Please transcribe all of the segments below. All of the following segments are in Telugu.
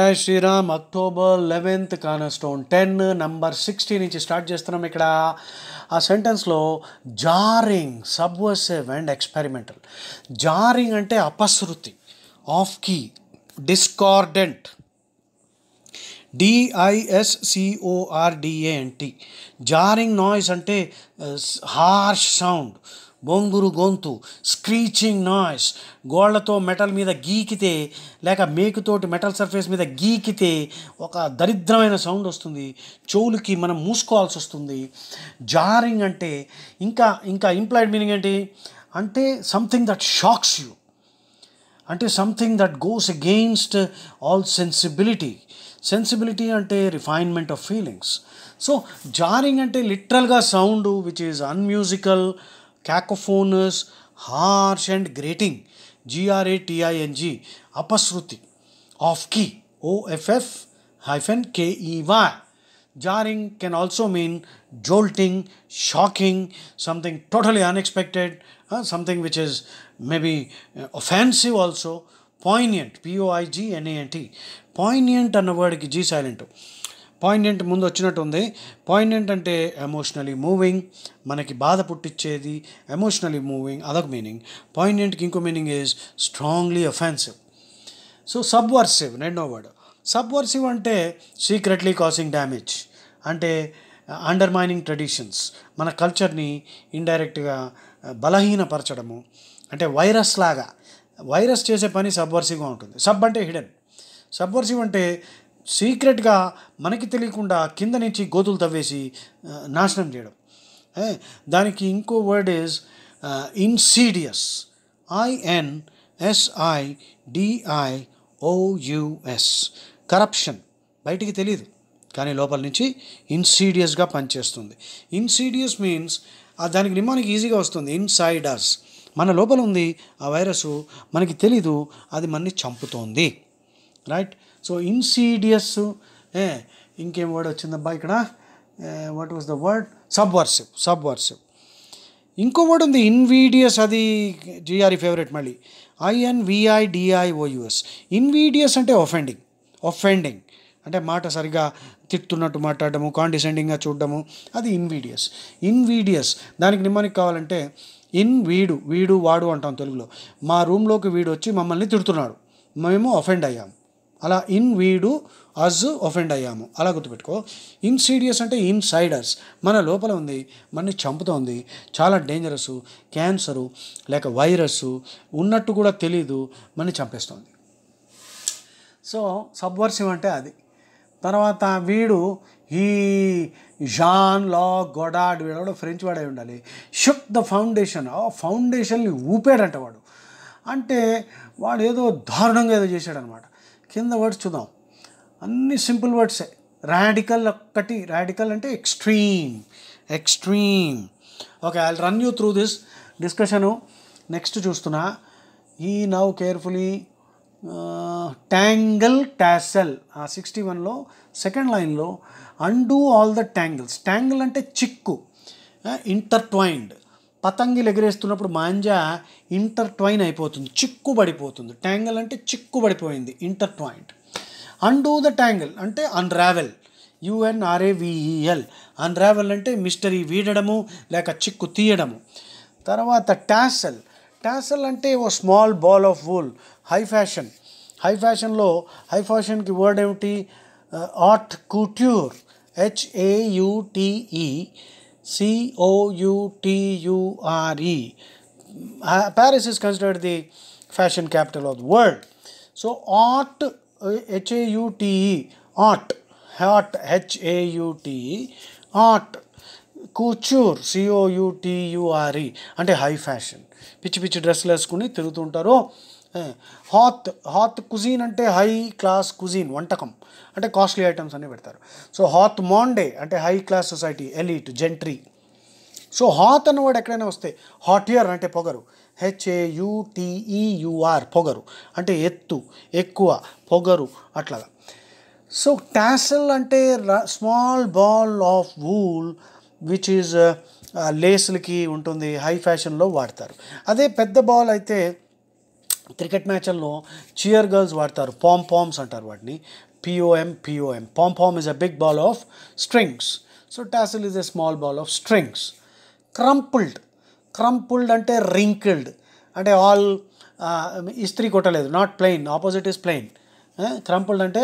జై శ్రీరామ్ అక్టోబర్ లెవెన్త్ కానస్టోన్ టెన్ నంబర్ సిక్స్టీ నుంచి స్టార్ట్ చేస్తున్నాం ఇక్కడ ఆ సెంటెన్స్లో jarring subversive and experimental jarring అంటే అపశృతి ఆఫ్ కీ డిస్కార్డెంట్ అంటే జారింగ్ నాయిస్ అంటే హార్ష్ సౌండ్ బొంగురు గొంతు స్క్రీచింగ్ నాయిస్ గోళ్లతో మెటల్ మీద గీకితే లేక మేకుతోటి మెటల్ సర్ఫేస్ మీద గీకితే ఒక దరిద్రమైన సౌండ్ వస్తుంది చెవులకి మనం మూసుకోవాల్సి వస్తుంది జారింగ్ అంటే ఇంకా ఇంకా ఇంప్లాయిడ్ మీనింగ్ ఏంటి అంటే సంథింగ్ దట్ షాక్స్ యూ అంటే something that goes against all sensibility sensibility అంటే refinement of feelings so jarring అంటే లిటరల్గా sound which is unmusical cacophonous, harsh, and grating, G R A T I N G, apasruti, off key, O F F hyphen K E Y. Jarring can also mean jolting, shocking, something totally unexpected, uh, something which is maybe uh, offensive also. Poignant, P O I G N A N T. Poignant ಅನ್ನೋ ವರ್ಡ್ಗೆ ಜಿ silent. పాయింట్ ముందు వచ్చినట్టు ఉంది పాయింట్ అంటే ఎమోషనలీ మూవింగ్ మనకి బాధ పుట్టించేది ఎమోషనలీ మూవింగ్ అదొక మీనింగ్ పాయింట్కి ఇంకో meaning is strongly offensive so subversive రెండో వర్డ్ సబ్వర్సివ్ అంటే సీక్రెట్లీ కాసింగ్ డ్యామేజ్ అంటే అండర్మైనింగ్ ట్రెడిషన్స్ మన కల్చర్ని ఇండైరెక్ట్గా బలహీనపరచడము అంటే వైరస్ లాగా వైరస్ చేసే పని సబ్వర్సివ్గా ఉంటుంది సబ్ అంటే హిడెన్ సబ్వర్సివ్ అంటే సీక్రెట్గా మనకి తెలియకుండా కింద నుంచి గోతులు తవ్వేసి నాశనం చేయడం దానికి ఇంకో word is insidious IN SI DI OUS corruption బయటికి తెలియదు కానీ లోపల నుంచి ఇన్సీడియస్గా పనిచేస్తుంది ఇన్సీడియస్ మీన్స్ దానికి నిమ్మానికి ఈజీగా వస్తుంది ఇన్సైడర్స్ మన లోపల ఉంది ఆ వైరస్ మనకి తెలీదు అది మనని చంపుతోంది రైట్ సో ఇన్సీడియస్ ఇంకేం వర్డ్ వచ్చిందబ్బా ఇక్కడ what was the word subversive subversive ఇంకో వర్డ్ ఉంది ఇన్వీడియస్ అది జిఆర్ ఫేవరెట్ e మళ్ళీ డిఐఓయుఎస్ ఇన్వీడియస్ అంటే ఒఫెండింగ్ ఒఫెండింగ్ అంటే మాట సరిగా తిట్టున్నట్టు మాట్లాడము కాండిసెండింగ్గా చూడడము అది ఇన్వీడియస్ ఇన్వీడియస్ దానికి నిమ్మానికి కావాలంటే ఇన్ వీడు వీడు వాడు అంటాం తెలుగులో మా రూమ్లోకి వీడు వచ్చి మమ్మల్ని తిడుతున్నాడు మేము అఫెండ్ అయ్యాము అలా ఇన్ వీడు అజ్ ఒఫెండ్ అయ్యాము అలా గుర్తుపెట్టుకో ఇన్సీడియస్ అంటే ఇన్సైడర్స్ మన లోపల ఉంది మనని చంపుతోంది చాలా డేంజరస్ క్యాన్సరు లేక వైరస్ ఉన్నట్టు కూడా తెలీదు మనని చంపేస్తుంది సో సబ్వర్సివ్ అంటే అది తర్వాత వీడు ఈ జాన్ లా గొడాడ్ వీడు కూడా ఫ్రెంచ్ వాడే ఉండాలి షుక్ ద ఫౌండేషన్ ఆ ఫౌండేషన్ని ఊపాడంట వాడు అంటే వాడు ఏదో దారుణంగా ఏదో చేశాడనమాట కింద వర్డ్స్ చూద్దాం అన్ని సింపుల్ వర్డ్సే రాడికల్ ఒక్కటి రాడికల్ అంటే extreme extreme okay I run you through this discussion next చూస్తున్నా ఈ నవ్ కేర్ఫుల్లీ ట్యాంగిల్ ట్యాసెల్ ఆ సిక్స్టీ వన్లో సెకండ్ లైన్లో and all the tangles tangle అంటే చిక్కు ఇంటర్ట్వైన్డ్ పతంగిలు ఎగిరేస్తున్నప్పుడు మాంజా ఇంటర్ట్వైన్ అయిపోతుంది చిక్కుబడిపోతుంది ట్యాంగిల్ అంటే చిక్కుబడిపోయింది ఇంటర్ట్వైన్డ్ అండూ ద ట్యాంగిల్ అంటే అన్రావెల్ యుఎన్ఆర్ఏవిఈఎల్ అన్రావెల్ అంటే మిస్టరీ వీడడము లేక చిక్కు తీయడము తర్వాత ట్యాసెల్ ట్యాసల్ అంటే a small ball of wool high fashion high ఫ్యాషన్లో హై ఫ్యాషన్కి వర్డ్ ఏమిటి haute couture HAUTE C O U T U R E. Paris is considered the fashion capital of the world. So, ought, H A U T E, ought, ought, H A U T E, ought, couture COUTURE అంటే హై ఫ్యాషన్ పిచ్చి పిచ్చి డ్రెస్సులు వేసుకుని తిరుగుతుంటారు హాత్ హాత్ కుజీన్ అంటే హై క్లాస్ కుజీన్ వంటకం అంటే కాస్ట్లీ ఐటమ్స్ అన్నీ పెడతారు సో హాత్ మాండే అంటే high class society elite gentry so haute అన్నవాడు ఎక్కడైనా వస్తే హాటియర్ అంటే పొగరు హెచ్ఏయుటిఈయుఆర్ పొగరు అంటే ఎత్తు ఎక్కువ పొగరు అట్లాగా సో ట్యాసల్ అంటే small ball of wool which is లేస్లకి ఉంటుంది హై ఫ్యాషన్లో వాడతారు అదే పెద్ద బాల్ అయితే క్రికెట్ మ్యాచ్ల్లో చియర్ గర్ల్స్ వాడతారు పామ్ పామ్స్ అంటారు వాటిని POM POM pom pom is a big ball of strings so tassel is a small ball of strings crumpled crumpled అంటే రింకిల్డ్ అంటే ఆల్ ఇస్త్రీ కొట్టలేదు not plain opposite is plain crumpled అంటే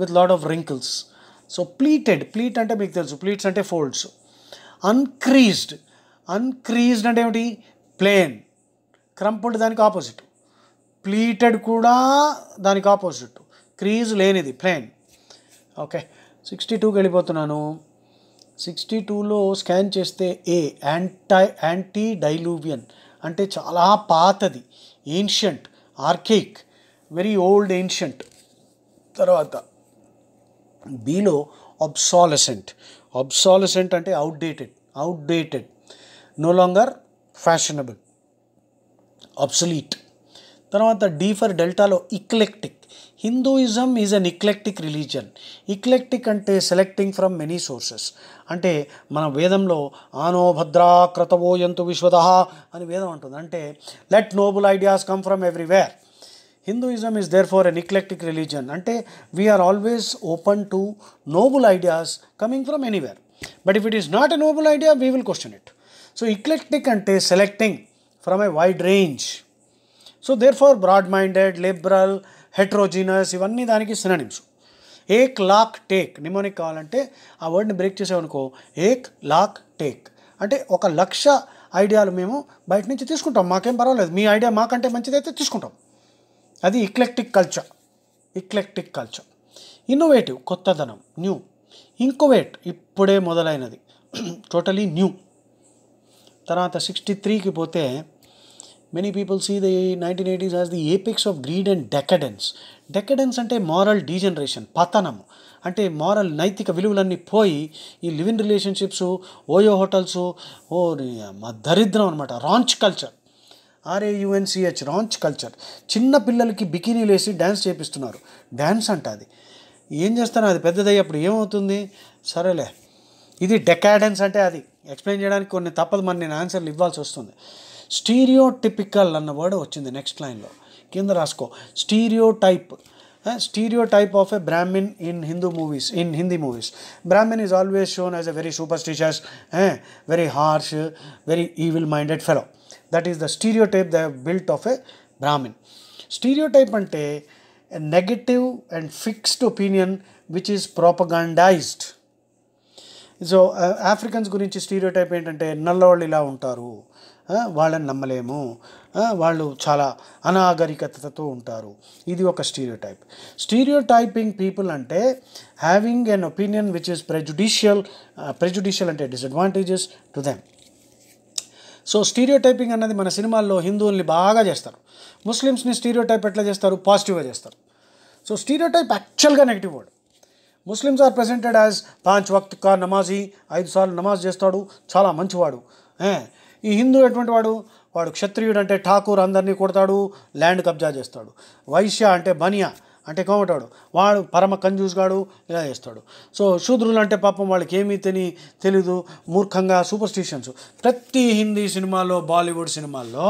with lot of wrinkles so pleated pleat అంటే మీకు తెలుసు ప్లీట్స్ అంటే ఫోల్డ్స్ అన్క్రీజ్డ్ అన్క్రీజ్డ్ అంటే ఏమిటి ప్లేన్ క్రంపుల్డ్ దానికి ఆపోజిట్ ప్లీటెడ్ కూడా దానికి ఆపోజిట్ క్రీజ్ లేనిది ప్లేన్ ఓకే సిక్స్టీ టూకి వెళ్ళిపోతున్నాను సిక్స్టీ టూలో స్కాన్ చేస్తే ఏ యాంటై యాంటీ డైలూవియన్ అంటే చాలా పాతది ancient archaic very old ancient తర్వాత బీలో అబ్సాలసెంట్ అబ్సాలసెంట్ అంటే outdated outdated no longer fashionable obsolete తర్వాత డీ ఫర్ డెల్టాలో eclectic Hinduism is an eclectic religion eclectic అంటే సెలెక్టింగ్ ఫ్రమ్ మెనీ సోర్సెస్ అంటే మన వేదంలో ఆనో భద్రా క్రతవో ఎంతు విశ్వద అని వేదం అంటుంది అంటే let noble ideas come from everywhere Hinduism is therefore an eclectic religion అంటే we're always open to noble ideas coming from anywhere but if it is not a noble idea we will question it so eclectic అంటే selecting from a wide range so therefore broad minded liberal heterogeneous ఇవన్నీ దానికి సిననిమ్స్ ఏక్ లాక్ టేక్ నిమోనిక్ కావాలంటే ఆ వర్డ్ని బ్రేక్ చేసామనుకో ఏక్ లాక్ టేక్ అంటే ఒక లక్ష ఐడియాలు మేము బయట నుంచి తీసుకుంటాం మాకేం పర్వాలేదు మీ ఐడియా మాకంటే మంచిదైతే తీసుకుంటాం అది eclectic culture eclectic culture innovative కొత్తదనం న్యూ ఇంకోవేట్ ఇప్పుడే మొదలైనది టోటలీ న్యూ తర్వాత సిక్స్టీ త్రీకి పోతే many people see the nineteen eighties as the apex of greed and decadence decadence అంటే మారల్ డీజనరేషన్ పతనము అంటే మారల్ నైతిక విలువలన్నీ పోయి ఈ ఇన్ రిలేషన్షిప్స్ ఓయో హోటల్స్ ఓ మా దరిద్రం అనమాట raunch culture RAUNCH raunch culture చిన్న పిల్లలకి బికినీలు వేసి డ్యాన్స్ చేపిస్తున్నారు డ్యాన్స్ అంట అది ఏం చేస్తాను అది పెద్దదయ్యప్పుడు అప్పుడు ఏమవుతుంది సరేలే ఇది డెకాడెన్స్ అంటే అది ఎక్స్ప్లెయిన్ చేయడానికి కొన్ని తప్పదు మరి నేను ఆన్సర్లు ఇవ్వాల్సి వస్తుంది స్టీరియో టిపికల్ అన్న వర్డ్ వచ్చింది నెక్స్ట్ లైన్లో కింద రాసుకో stereotype stereotype of a Brahmin in Hindu movies in Hindi movies Brahmin is always shown as a very superstitious very harsh very evil minded fellow that is the stereotype the built of a Brahmin stereotype అంటే negative and fixed opinion which is propagandized so Africans గురించి స్టీరియో టైప్ ఏంటంటే నల్లవాళ్ళు ఇలా ఉంటారు వాళ్ళని నమ్మలేము వాళ్ళు చాలా అనాగరికతతో ఉంటారు ఇది ఒక stereotype stereotyping people అంటే having an opinion which is prejudicial prejudicial అంటే disadvantages to them so stereotyping అన్నది మన సినిమాల్లో హిందువుల్ని బాగా చేస్తారు ముస్లిమ్స్ని స్టీరియో టైప్ ఎట్లా చేస్తారు పాజిటివ్గా చేస్తారు సో స్టీరియో టైప్ యాక్చువల్గా negative word Muslims are presented as పాంచ్ వక్త్ కా నమాజీ ఐదు సార్లు నమాజ్ చేస్తాడు చాలా మంచివాడు ఈ హిందూ ఎటువంటి వాడు వాడు క్షత్రియుడు అంటే ఠాకూర్ అందరినీ కొడతాడు ల్యాండ్ కబ్జా చేస్తాడు వైశ్య అంటే బనియా అంటే కోమటాడు వాడు పరమ కంజూస్గాడు ఇలా చేస్తాడు సో శూద్రులు అంటే పాపం వాళ్ళకి ఏమీ తెని తెలీదు మూర్ఖంగా సూపర్ స్టిషన్స్ ప్రతి హిందీ సినిమాలో బాలీవుడ్ సినిమాల్లో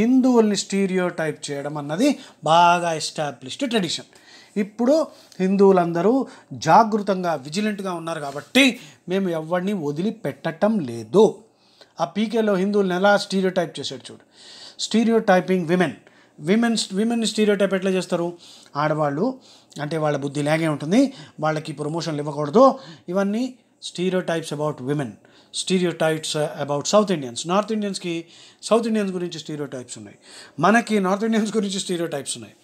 హిందువుల్ని స్టీరియో టైప్ చేయడం అన్నది బాగా ఎస్టాబ్లిష్డ్ ట్రెడిషన్ ఇప్పుడు హిందువులందరూ జాగృతంగా విజిలెంట్గా ఉన్నారు కాబట్టి మేము ఎవరిని వదిలిపెట్టడం లేదు ఆ పీకేలో హిందువులను ఎలా స్టీరియో టైప్ చేశాడు చూడు stereotyping women women women stereotype ఎట్లా చేస్తారు ఆడవాళ్ళు అంటే వాళ్ళ బుద్ధి లేగే ఉంటుంది వాళ్ళకి ప్రమోషన్లు ఇవ్వకూడదు ఇవన్నీ stereotypes about women stereotypes about South Indians North ఇండియన్స్కి సౌత్ ఇండియన్స్ గురించి స్టీరియో టైప్స్ ఉన్నాయి మనకి నార్త్ ఇండియన్స్ గురించి స్టీరియో టైప్స్ ఉన్నాయి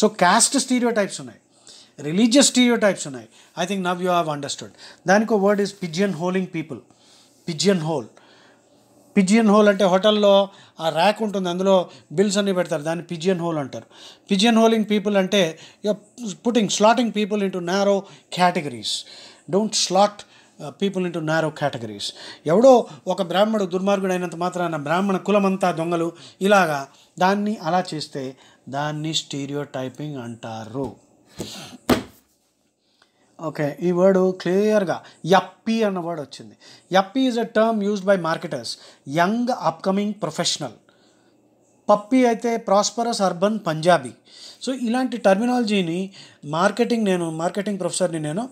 సో క్యాస్ట్ స్టీరియో టైప్స్ ఉన్నాయి రిలీజియస్ స్టీరియో టైప్స్ ఉన్నాయి I think now you have understood దానికి word is pigeonholing people pigeonhole pigeonhole అంటే హోటల్లో ఆ ర్యాక్ ఉంటుంది అందులో బిల్స్ అన్నీ పెడతారు దాన్ని పిజియన్ హోల్ అంటారు పిజియన్ హోలింగ్ పీపుల్ అంటే putting slotting people into narrow categories don't slot people into narrow categories ఎవడో ఒక బ్రాహ్మణుడు దుర్మార్గుడు అయినంత మాత్రాన బ్రాహ్మణ కులమంతా దొంగలు ఇలాగా దాన్ని అలా చేస్తే దాన్ని స్టీరియో టైపింగ్ అంటారు ఓకే ఈ వర్డ్ క్లియర్గా యప్పీ అన్న వర్డ్ వచ్చింది yuppie is a term used by marketers young upcoming professional puppie అయితే ప్రాస్పరస్ అర్బన్ పంజాబీ సో ఇలాంటి టర్మినాలజీని మార్కెటింగ్ నేను మార్కెటింగ్ ప్రొఫెసర్ని నేను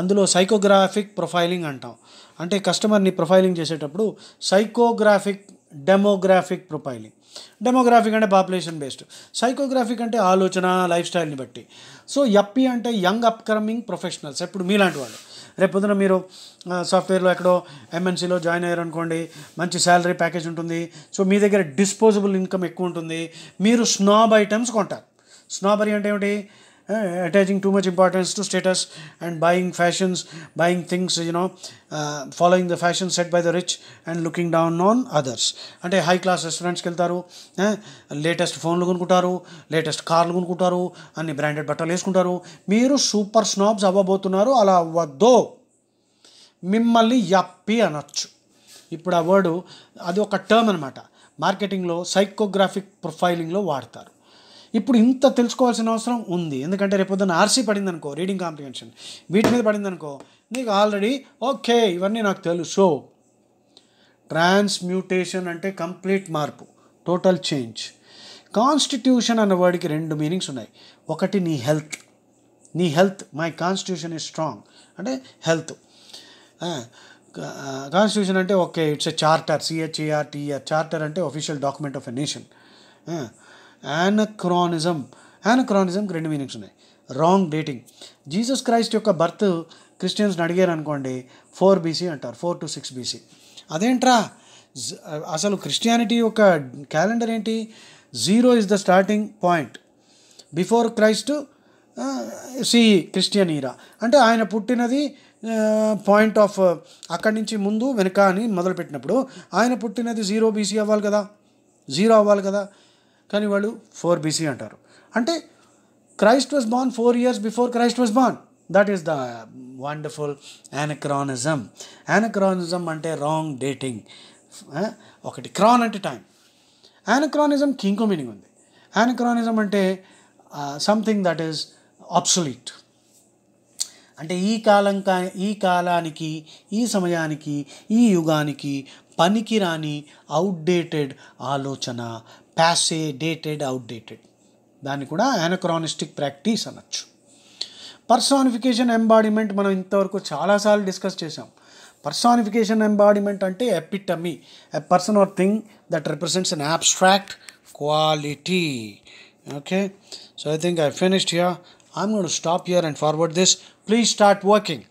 అందులో సైకోగ్రాఫిక్ ప్రొఫైలింగ్ అంటాం అంటే కస్టమర్ని ప్రొఫైలింగ్ చేసేటప్పుడు సైకోగ్రాఫిక్ డెమోగ్రాఫిక్ ప్రొఫైలింగ్ డెమోగ్రాఫిక్ అంటే పాపులేషన్ బేస్డ్ సైకోగ్రాఫిక్ అంటే ఆలోచన లైఫ్ స్టైల్ని బట్టి సో ఎప్పి అంటే యంగ్ అప్కమింగ్ ప్రొఫెషనల్స్ ఎప్పుడు మీలాంటి వాళ్ళు రేపొద్దున మీరు సాఫ్ట్వేర్లో ఎక్కడో ఎంఎన్సీలో జాయిన్ అయ్యారు అనుకోండి మంచి శాలరీ ప్యాకేజ్ ఉంటుంది సో మీ దగ్గర డిస్పోజబుల్ ఇన్కమ్ ఎక్కువ ఉంటుంది మీరు స్నాబ్ ఐటమ్స్ కొంటారు స్నాబరీ అంటే ఏమిటి uh, eh, too too importance to status and and fashions fashions, things things, you know, uh, following the fashion set by the rich and looking others అంటే హై క్లాస్ రెస్టారెంట్స్కి వెళ్తారు లేటెస్ట్ eh, ఫోన్లు కొనుక్కుంటారు లేటెస్ట్ కార్లు కొనుక్కుంటారు అన్ని బ్రాండెడ్ బట్టలు వేసుకుంటారు మీరు సూపర్ స్నాబ్స్ అవ్వబోతున్నారు అలా అవ్వద్దు మిమ్మల్ని యప్పి అనొచ్చు ఇప్పుడు ఆ వర్డు అది ఒక టర్మ్ అనమాట మార్కెటింగ్లో సైకోగ్రాఫిక్ ప్రొఫైలింగ్లో వాడతారు ఇప్పుడు ఇంత తెలుసుకోవాల్సిన అవసరం ఉంది ఎందుకంటే రేపొద్దున ఆర్సీ పడింది అనుకో రీడింగ్ కాంప్రిహెన్షన్ వీటి మీద పడింది అనుకో నీకు ఆల్రెడీ ఓకే ఇవన్నీ నాకు తెలుసు ట్రాన్స్మ్యూటేషన్ అంటే కంప్లీట్ మార్పు టోటల్ చేంజ్ కాన్స్టిట్యూషన్ అన్న వర్డ్కి రెండు మీనింగ్స్ ఉన్నాయి ఒకటి నీ హెల్త్ నీ health my constitution is strong అంటే హెల్త్ కాన్స్టిట్యూషన్ అంటే okay it's a charter CHARTR charter అంటే official document of a nation anachronism యానక్రానిజంకి రెండు మీనింగ్స్ ఉన్నాయి రాంగ్ డేటింగ్ జీసస్ క్రైస్ట్ యొక్క బర్త్ క్రిస్టియన్స్ని అడిగారు అనుకోండి ఫోర్ బీసీ అంటారు ఫోర్ టు సిక్స్ బీసీ అదేంట్రా అసలు క్రిస్టియానిటీ యొక్క క్యాలెండర్ ఏంటి zero is the starting point before Christ C Christian era అంటే ఆయన పుట్టినది పాయింట్ ఆఫ్ అక్కడి నుంచి ముందు వెనుక అని మొదలుపెట్టినప్పుడు ఆయన పుట్టినది జీరో బీసీ అవ్వాలి కదా జీరో అవ్వాలి కదా కానీ వాళ్ళు ఫోర్ బీసీ అంటారు అంటే Christ was born four years before Christ was born that is the wonderful anachronism anachronism అంటే రాంగ్ డేటింగ్ ఒకటి క్రాన్ అంటే టైం యానక్రానిజం ఇంకో మీనింగ్ ఉంది యానక్రానిజం అంటే సంథింగ్ దట్ ఈస్ అబ్సొలీట్ అంటే ఈ కాలం ఈ కాలానికి ఈ సమయానికి ఈ యుగానికి పనికిరాని అవుట్డేటెడ్ ఆలోచన ప్యాసే డేటెడ్ అవుట్డేటెడ్ దాన్ని కూడా యానక్రానిస్టిక్ ప్రాక్టీస్ అనొచ్చు పర్సానిఫికేషన్ ఎంబాడిమెంట్ మనం ఇంతవరకు చాలాసార్లు డిస్కస్ చేసాం పర్సానిఫికేషన్ ఎంబాడిమెంట్ అంటే epitome a person or thing that represents an abstract quality okay so I think I finished here I'm not stop here and forward this please start working